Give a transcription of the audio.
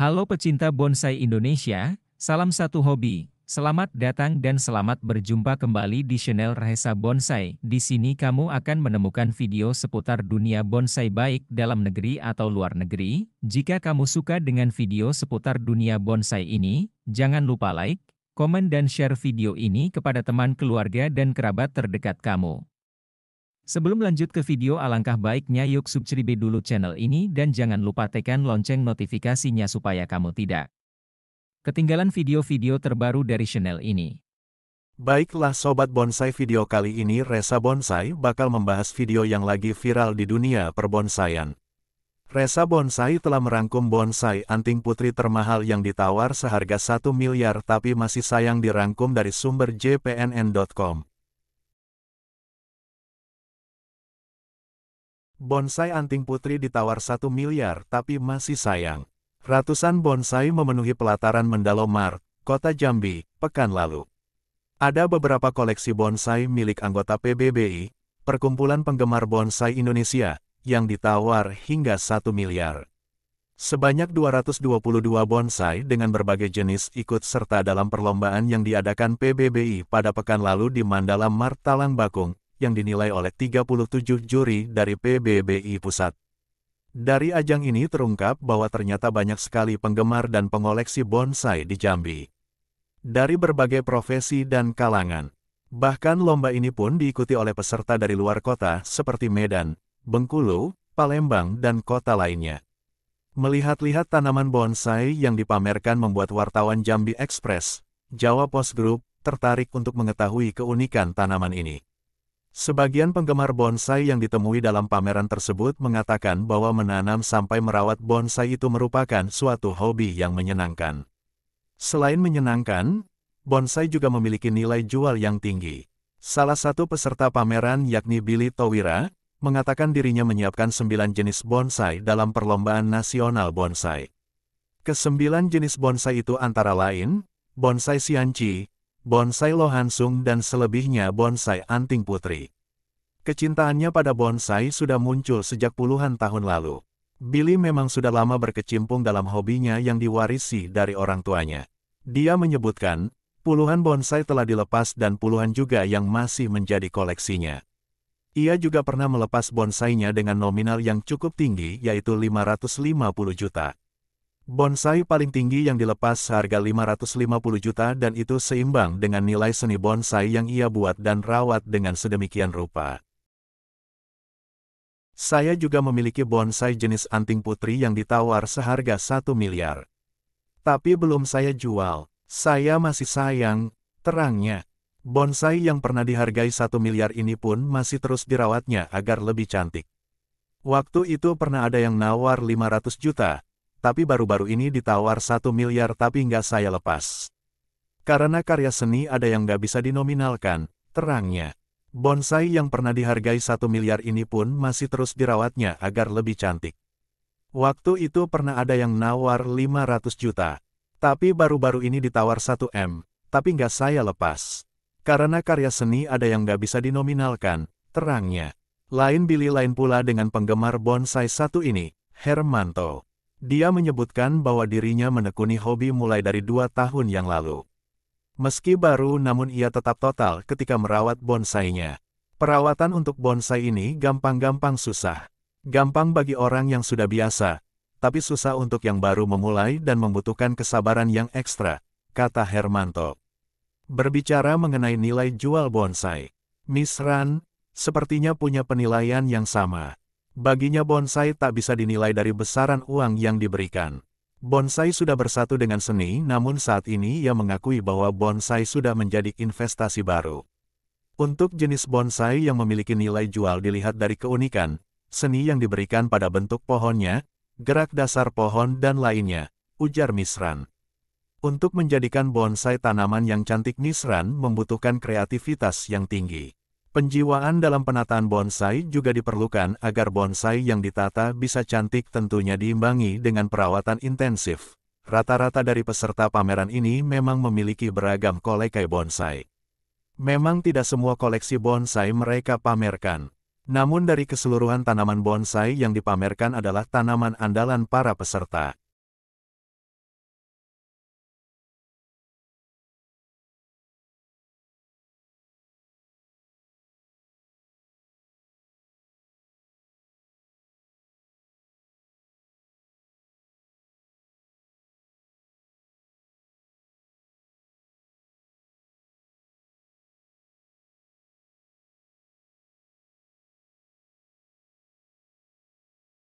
Halo pecinta bonsai Indonesia, salam satu hobi. Selamat datang dan selamat berjumpa kembali di channel Rahesa Bonsai. Di sini kamu akan menemukan video seputar dunia bonsai baik dalam negeri atau luar negeri. Jika kamu suka dengan video seputar dunia bonsai ini, jangan lupa like, komen dan share video ini kepada teman keluarga dan kerabat terdekat kamu. Sebelum lanjut ke video alangkah baiknya yuk subscribe dulu channel ini dan jangan lupa tekan lonceng notifikasinya supaya kamu tidak ketinggalan video-video terbaru dari channel ini. Baiklah Sobat Bonsai video kali ini Resa Bonsai bakal membahas video yang lagi viral di dunia perbonsaian. Resa Bonsai telah merangkum bonsai anting putri termahal yang ditawar seharga 1 miliar tapi masih sayang dirangkum dari sumber jpnn.com. Bonsai anting putri ditawar satu miliar tapi masih sayang. Ratusan bonsai memenuhi pelataran Mendalomar, Kota Jambi, pekan lalu. Ada beberapa koleksi bonsai milik anggota PBBI, Perkumpulan Penggemar Bonsai Indonesia, yang ditawar hingga satu miliar. Sebanyak 222 bonsai dengan berbagai jenis ikut serta dalam perlombaan yang diadakan PBBI pada pekan lalu di Mandala Talang Bakung, yang dinilai oleh 37 juri dari PBBI Pusat. Dari ajang ini terungkap bahwa ternyata banyak sekali penggemar dan pengoleksi bonsai di Jambi. Dari berbagai profesi dan kalangan. Bahkan lomba ini pun diikuti oleh peserta dari luar kota seperti Medan, Bengkulu, Palembang, dan kota lainnya. Melihat-lihat tanaman bonsai yang dipamerkan membuat wartawan Jambi Express, Jawa Post Group, tertarik untuk mengetahui keunikan tanaman ini. Sebagian penggemar bonsai yang ditemui dalam pameran tersebut mengatakan bahwa menanam sampai merawat bonsai itu merupakan suatu hobi yang menyenangkan. Selain menyenangkan, bonsai juga memiliki nilai jual yang tinggi. Salah satu peserta pameran yakni Billy Towira, mengatakan dirinya menyiapkan sembilan jenis bonsai dalam perlombaan nasional bonsai. Kesembilan jenis bonsai itu antara lain, bonsai sianci, bonsai lohansung dan selebihnya bonsai anting putri. Kecintaannya pada bonsai sudah muncul sejak puluhan tahun lalu. Billy memang sudah lama berkecimpung dalam hobinya yang diwarisi dari orang tuanya. Dia menyebutkan, puluhan bonsai telah dilepas dan puluhan juga yang masih menjadi koleksinya. Ia juga pernah melepas bonsainya dengan nominal yang cukup tinggi yaitu 550 juta. Bonsai paling tinggi yang dilepas seharga 550 juta dan itu seimbang dengan nilai seni bonsai yang ia buat dan rawat dengan sedemikian rupa. Saya juga memiliki bonsai jenis anting putri yang ditawar seharga 1 miliar. Tapi belum saya jual, saya masih sayang, terangnya. Bonsai yang pernah dihargai 1 miliar ini pun masih terus dirawatnya agar lebih cantik. Waktu itu pernah ada yang nawar 500 juta, tapi baru-baru ini ditawar 1 miliar tapi nggak saya lepas. Karena karya seni ada yang nggak bisa dinominalkan, terangnya. Bonsai yang pernah dihargai satu miliar ini pun masih terus dirawatnya agar lebih cantik. Waktu itu pernah ada yang nawar 500 juta. Tapi baru-baru ini ditawar 1M, tapi nggak saya lepas. Karena karya seni ada yang nggak bisa dinominalkan, terangnya. Lain Billy lain pula dengan penggemar bonsai satu ini, Hermanto. Dia menyebutkan bahwa dirinya menekuni hobi mulai dari dua tahun yang lalu. Meski baru namun ia tetap total ketika merawat bonsainya. Perawatan untuk bonsai ini gampang-gampang susah. Gampang bagi orang yang sudah biasa, tapi susah untuk yang baru memulai dan membutuhkan kesabaran yang ekstra, kata Hermanto. Berbicara mengenai nilai jual bonsai, Miss Ran sepertinya punya penilaian yang sama. Baginya bonsai tak bisa dinilai dari besaran uang yang diberikan. Bonsai sudah bersatu dengan seni namun saat ini ia mengakui bahwa bonsai sudah menjadi investasi baru. Untuk jenis bonsai yang memiliki nilai jual dilihat dari keunikan, seni yang diberikan pada bentuk pohonnya, gerak dasar pohon dan lainnya, ujar Misran. Untuk menjadikan bonsai tanaman yang cantik Misran membutuhkan kreativitas yang tinggi. Penjiwaan dalam penataan bonsai juga diperlukan agar bonsai yang ditata bisa cantik tentunya diimbangi dengan perawatan intensif. Rata-rata dari peserta pameran ini memang memiliki beragam kolekai bonsai. Memang tidak semua koleksi bonsai mereka pamerkan. Namun dari keseluruhan tanaman bonsai yang dipamerkan adalah tanaman andalan para peserta.